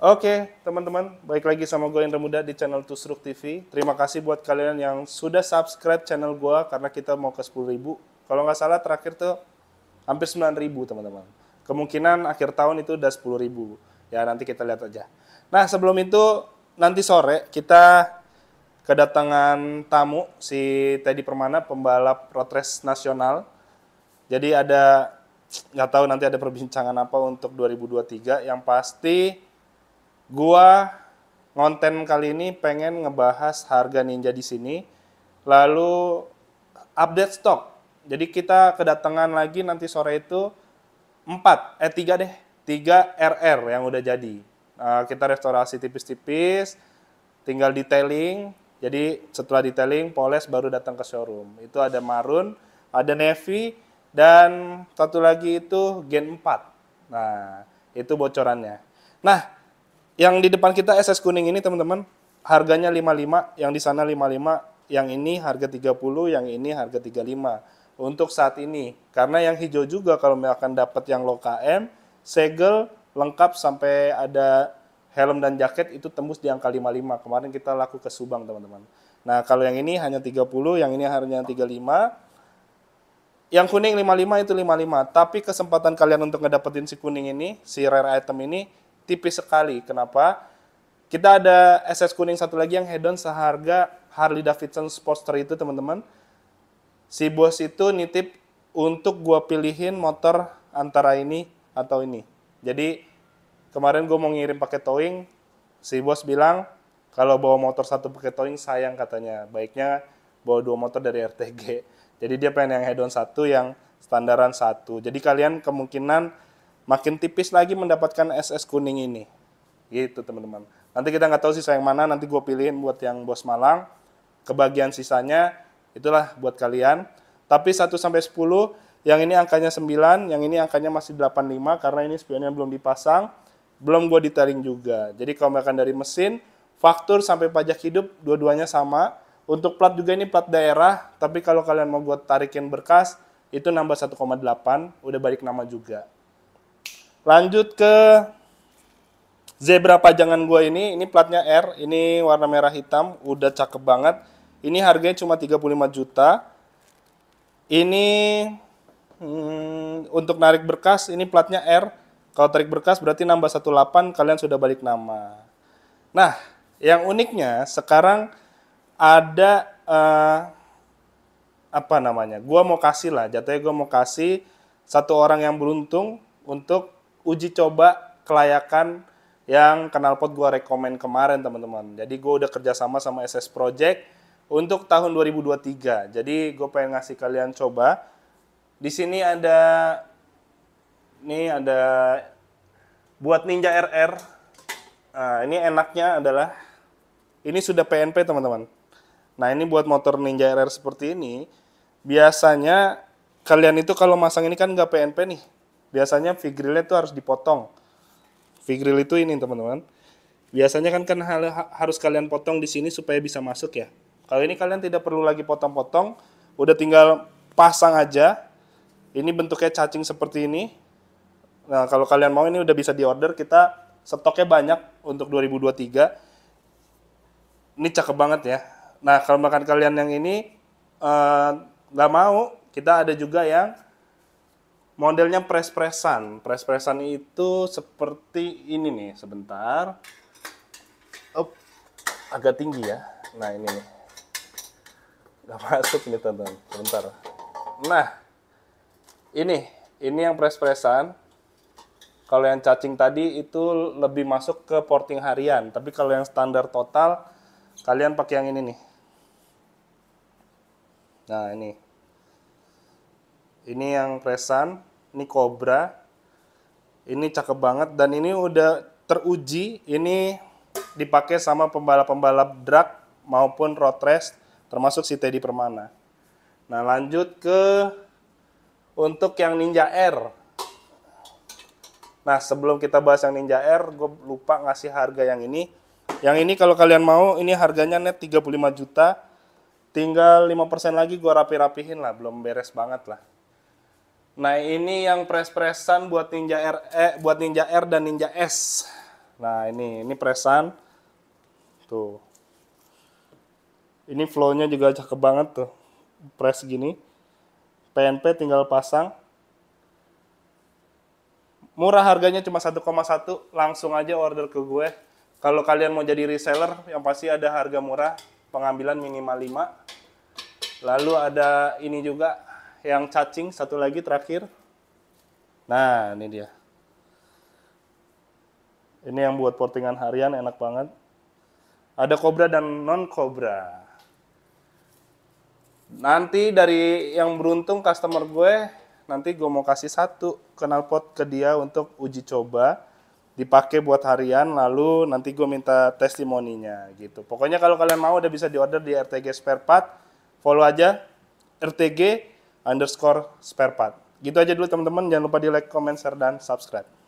Oke, teman-teman, baik lagi sama gue yang termuda di channel Tusruk TV. Terima kasih buat kalian yang sudah subscribe channel gue karena kita mau ke 10 ribu. Kalau nggak salah terakhir tuh hampir 9 ribu, teman-teman. Kemungkinan akhir tahun itu udah 10 ribu. Ya, nanti kita lihat aja. Nah, sebelum itu, nanti sore kita kedatangan tamu, si Teddy Permana, pembalap road race nasional. Jadi ada, nggak tahu nanti ada perbincangan apa untuk 2023. Yang pasti Gua ngonten kali ini pengen ngebahas harga Ninja di sini, lalu update stok. Jadi kita kedatangan lagi nanti sore itu 4, eh 3 deh, 3 RR yang udah jadi. Nah, kita restorasi tipis-tipis, tinggal detailing. Jadi setelah detailing, Poles baru datang ke showroom. Itu ada Marun, ada Navy, dan satu lagi itu Gen 4. Nah, itu bocorannya. Nah, yang di depan kita SS kuning ini teman-teman harganya 55, yang di sana 55, yang ini harga 30, yang ini harga 35 untuk saat ini. Karena yang hijau juga kalau misalkan dapat yang low KM, segel lengkap sampai ada helm dan jaket itu tembus di angka 55. Kemarin kita laku ke Subang, teman-teman. Nah, kalau yang ini hanya 30, yang ini hanya 35. Yang kuning 55 itu 55, tapi kesempatan kalian untuk ngedapetin si kuning ini, si rare item ini tipis sekali. Kenapa? Kita ada SS kuning satu lagi yang hedon seharga Harley Davidson Sportster itu teman-teman. Si bos itu nitip untuk gue pilihin motor antara ini atau ini. Jadi kemarin gue mau ngirim pakai towing, si bos bilang kalau bawa motor satu pakai towing sayang katanya, baiknya bawa dua motor dari RTG. Jadi dia pengen yang head satu, yang standaran satu. Jadi kalian kemungkinan makin tipis lagi mendapatkan SS kuning ini. Gitu teman-teman. Nanti kita nggak tahu sisa yang mana, nanti gue pilihin buat yang bos malang. Kebagian sisanya, itulah buat kalian. Tapi 1 sampai 10, yang ini angkanya 9, yang ini angkanya masih 85 karena ini spionnya belum dipasang, belum gue detailing juga. Jadi kalau makan dari mesin, faktur sampai pajak hidup dua-duanya sama. Untuk plat juga ini plat daerah, tapi kalau kalian mau gue tarikin berkas, itu nambah 1,8, udah balik nama juga. Lanjut ke zebra pajangan gue ini. Ini platnya R, ini warna merah hitam, udah cakep banget. Ini harganya cuma 35 juta. Ini hmm, untuk narik berkas, ini platnya R. Kalau tarik berkas berarti nambah 18, kalian sudah balik nama. Nah, yang uniknya sekarang ada uh, apa namanya? Gua mau kasih lah, jatuhnya gue mau kasih satu orang yang beruntung untuk uji coba kelayakan yang knalpot gue rekomen kemarin teman-teman. Jadi gue udah kerjasama sama SS Project untuk tahun 2023. Jadi gue pengen ngasih kalian coba. Di sini ada ini ada buat Ninja RR. Nah, ini enaknya adalah ini sudah PNP teman-teman. Nah ini buat motor Ninja RR seperti ini biasanya kalian itu kalau masang ini kan nggak PNP nih biasanya figrilnya itu harus dipotong figril itu ini teman-teman biasanya kan kan harus kalian potong di sini supaya bisa masuk ya kalau ini kalian tidak perlu lagi potong-potong udah tinggal pasang aja ini bentuknya cacing seperti ini nah kalau kalian mau ini udah bisa diorder kita stoknya banyak untuk 2023 ini cakep banget ya nah kalau makan kalian yang ini eh, nggak uh, mau kita ada juga yang modelnya press-pressan. Press-pressan itu seperti ini nih, sebentar. Up. Agak tinggi ya. Nah, ini nih. Gak masuk nih, teman-teman. Sebentar. Nah, ini. Ini yang press-pressan. Kalau yang cacing tadi itu lebih masuk ke porting harian. Tapi kalau yang standar total, kalian pakai yang ini nih. Nah, ini. Ini yang presan, ini Cobra ini cakep banget dan ini udah teruji ini dipakai sama pembalap-pembalap drag maupun road race termasuk si Teddy Permana nah lanjut ke untuk yang Ninja R nah sebelum kita bahas yang Ninja R gue lupa ngasih harga yang ini yang ini kalau kalian mau ini harganya net 35 juta tinggal 5% lagi gue rapi-rapihin lah belum beres banget lah Nah, ini yang press-pressan buat Ninja R eh, buat Ninja R dan Ninja S. Nah, ini ini pressan. Tuh. Ini flow-nya juga cakep banget tuh. Press gini. PNP tinggal pasang. Murah harganya cuma 1,1, langsung aja order ke gue. Kalau kalian mau jadi reseller, yang pasti ada harga murah, pengambilan minimal 5. Lalu ada ini juga yang cacing satu lagi terakhir. Nah, ini dia. Ini yang buat portingan harian enak banget. Ada kobra dan non kobra. Nanti dari yang beruntung customer gue, nanti gue mau kasih satu knalpot ke dia untuk uji coba dipakai buat harian lalu nanti gue minta testimoninya gitu pokoknya kalau kalian mau udah bisa diorder di RTG Spare Part follow aja RTG underscore spare part. Gitu aja dulu teman-teman, jangan lupa di like, comment, share, dan subscribe.